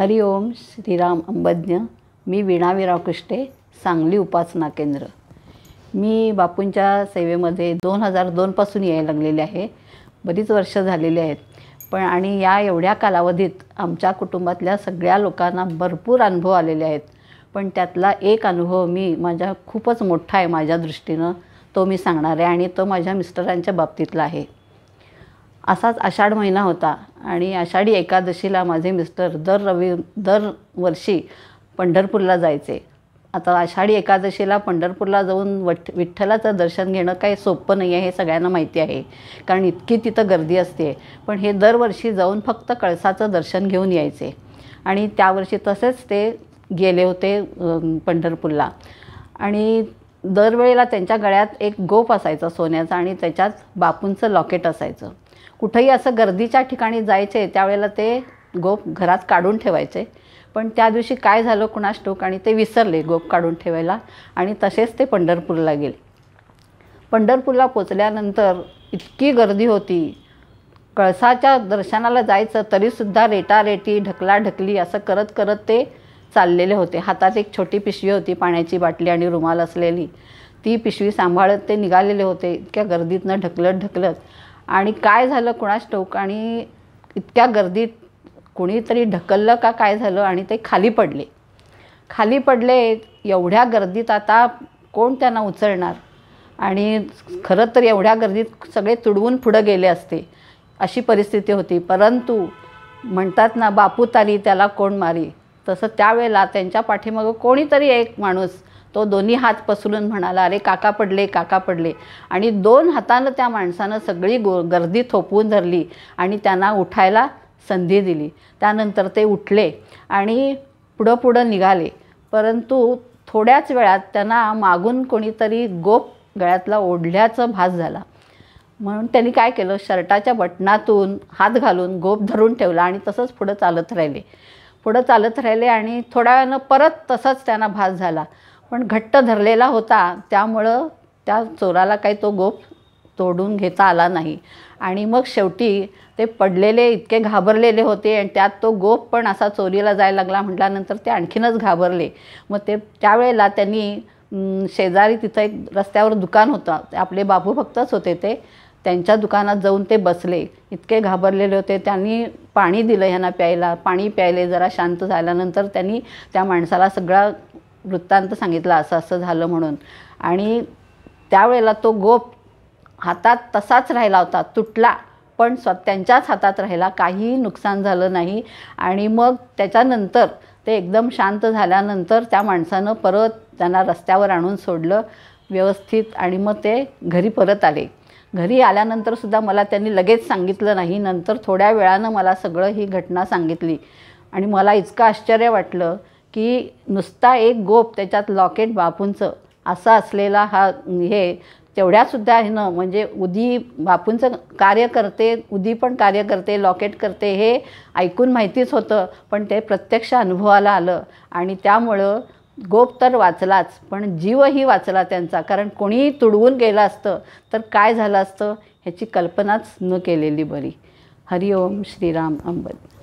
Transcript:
हरिओम श्रीराम अंबज्ञ मी विणावीराव कृष्टे सांगली उपासना केंद्र मी बापूंच्या सेवेमध्ये दोन हजार दोनपासून यायला लागलेले आहे बरीच वर्ष झालेली आहेत पण आणि या एवढ्या कालावधीत आमच्या कुटुंबातल्या सगळ्या लोकांना भरपूर अनुभव आलेले आहेत पण त्यातला एक अनुभव मी माझ्या खूपच मोठा आहे माझ्या दृष्टीनं तो मी सांगणार आहे आणि तो माझ्या मिस्टरांच्या बाबतीतला आहे असाच आषाढ महिना होता आणि आषाढी एकादशीला माझे मिस्टर दर रवी दर वर्षी पंढरपूरला जायचे आता आषाढी एकादशीला पंढरपूरला जाऊन वठ विठ्ठलाचं दर्शन घेणं काही सोपं नाही आहे हे सगळ्यांना माहिती आहे कारण इतकी तिथं गर्दी असते पण हे दरवर्षी जाऊन फक्त कळसाचं दर्शन घेऊन यायचे आणि त्यावर्षी तसेच ते गेले होते पंढरपूरला आणि दरवेळेला त्यांच्या गळ्यात एक गोप असायचा सोन्याचा आणि त्याच्यात बापूंचं लॉकेट असायचं कुठंही असं गर्दीच्या ठिकाणी जायचे त्यावेळेला ते गोप घरात काढून ठेवायचे पण त्या दिवशी काय झालं कुणास आणि ते विसरले गोप काढून ठेवायला आणि तसेच ते पंढरपूरला गेले पंढरपूरला पोचल्यानंतर इतकी गर्दी होती कळसाच्या दर्शनाला जायचं तरीसुद्धा रेटारेटी ढकलाढकली असं करत करत ते चाललेले होते हातात एक छोटी पिशवी होती पाण्याची बाटली आणि रुमाल असलेली ती पिशवी सांभाळत ते निघालेले होते इतक्या गर्दीतनं ढकलत ढकलत आणि काय झालं कुणास टोक आणि इतक्या गर्दीत कुणीतरी ढकललं का काय झालं आणि ते खाली पडले खाली पडले एवढ्या गर्दीत आता कोण त्यांना उचलणार आणि खरं तर एवढ्या गर्दीत सगळे तुडवून पुढं गेले असते अशी परिस्थिती होती परंतु म्हणतात ना बापू ताली त्याला कोण मारी तसं त्यावेळेला त्यांच्या पाठीमागं कोणीतरी एक माणूस तो दोन्ही हात पसरून म्हणाला अरे काका पडले काका पडले आणि दोन हातानं त्या माणसानं सगळी गो गर्दी थोपवून धरली आणि त्यांना उठायला संधी दिली त्यानंतर ते उठले आणि पुढं पुढं निघाले परंतु थोड्याच वेळात त्यांना मागून कोणीतरी गोप गळ्यातला ओढल्याचं भास झाला म्हणून त्यांनी काय केलं शर्टाच्या बटनातून हात घालून गोप धरून ठेवला आणि तसंच पुढं चालत राहिले पुढं चालत राहिले आणि थोड्या वेळानं परत तसंच त्यांना भास झाला पण घट्ट धरलेला होता त्यामुळं त्या चोराला काही तो गोप तोडून घेता आला नाही आणि मग शेवटी ते पडलेले इतके घाबरलेले होते आणि त्यात तो गोप पण असा चोरीला जायला लागला म्हटल्यानंतर ते आणखीनच घाबरले मग ते त्यावेळेला त्यांनी शेजारी तिथं एक रस्त्यावर दुकान होतं आपले बापू भक्तच होते ते त्यांच्या दुकानात जाऊन ते बसले इतके घाबरलेले होते त्यांनी पाणी दिलं ह्यांना प्यायला पाणी प्यायले जरा शांत झाल्यानंतर त्यांनी त्या माणसाला सगळा वृत्तांत सांगितला असं असं झालं म्हणून आणि त्यावेळेला तो गोप हातात तसाच राहिला होता तुटला पण स्व त्यांच्याच हातात राहिला काहीही नुकसान झालं नाही आणि मग त्याच्यानंतर ते एकदम शांत झाल्यानंतर त्या माणसानं परत त्यांना रस्त्यावर आणून सोडलं व्यवस्थित आणि मग ते घरी परत आले घरी आल्यानंतरसुद्धा मला त्यांनी लगेच सांगितलं नाही नंतर थोड्या वेळानं मला सगळं ही घटना सांगितली आणि मला इतकं आश्चर्य वाटलं की नुसता एक गोप त्याच्यात लॉकेट बापूंचं असा असलेला हा हे तेवढ्यासुद्धा आहे ना म्हणजे उदी बापूंचं कार्य करते उदी पण कार्य करते लॉकेट करते हे ऐकून माहितीच होतं पण ते प्रत्यक्ष अनुभवाला आलं आणि त्यामुळं गोप तर वाचलाच पण जीवही वाचला त्यांचा कारण कोणीही तुडवून गेलं असतं तर काय झालं असतं ह्याची कल्पनाच न केलेली बरी हरिओम श्रीराम अंबद